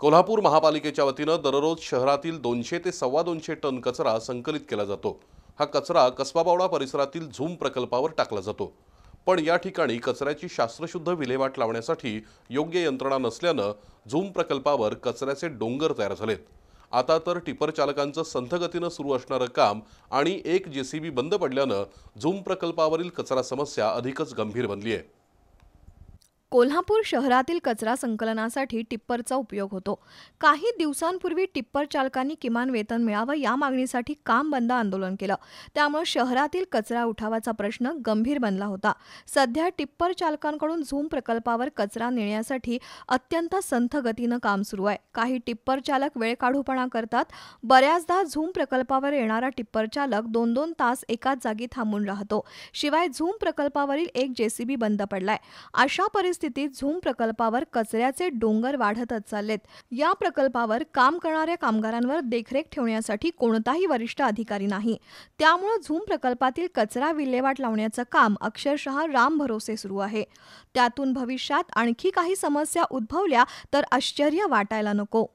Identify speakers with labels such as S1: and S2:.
S1: कोल्हापूर महापालिकेच्या वतीनं दररोज शहरातील दोनशे ते सव्वा दोनशे टन कचरा संकलित केला जातो हा कचरा कसबाबावडा परिसरातील झूम प्रकल्पावर टाकला जातो पण या ठिकाणी कचऱ्याची शास्त्रशुद्ध विल्हेवाट लावण्यासाठी योग्य यंत्रणा नसल्यानं झूम प्रकल्पावर कचऱ्याचे डोंगर तयार झालेत आता तर टिपर चालकांचं संथगतीनं सुरू असणारं काम आणि एक जे बंद पडल्यानं झूम प्रकल्पावरील कचरा समस्या अधिकच गंभीर बनली आहे
S2: कोल्हापूर शहरातील कचरा संकलनासाठी टिप्परचा उपयोग होतो काही दिवसांपूर्वी टिप्पर चालकांनी किमान वेतन मिळावं या मागणीसाठी काम बंद आंदोलन केलं त्यामुळे शहरातील कचरा उठावाचा प्रश्न गंभीर बनला होता सध्या टिप्पर चालकांकडून झूम प्रकल्पावर कचरा नेण्यासाठी अत्यंत संथ गतीनं काम सुरू आहे काही टिप्पर चालक वेळ काढूपणा करतात बऱ्याचदा झूम प्रकल्पावर येणारा टिप्पर चालक दोन दोन तास एकाच जागी थांबून राहतो शिवाय झूम प्रकल्पावरील एक जेसीबी बंद पडलाय अशा परिस्थिती परिस्थितीत झूम प्रकल्पावर कचऱ्याचे डोंगर वाढतच चाललेत या प्रकल्पावर काम करणाऱ्या कामगारांवर देखरेख ठेवण्यासाठी कोणताही वरिष्ठ अधिकारी नाही त्यामुळं झूम प्रकल्पातील कचरा विल्हेवाट लावण्याचं काम अक्षरशः राम भरोसे सुरू आहे त्यातून भविष्यात आणखी काही समस्या उद्भवल्या तर आश्चर्य वाटायला नको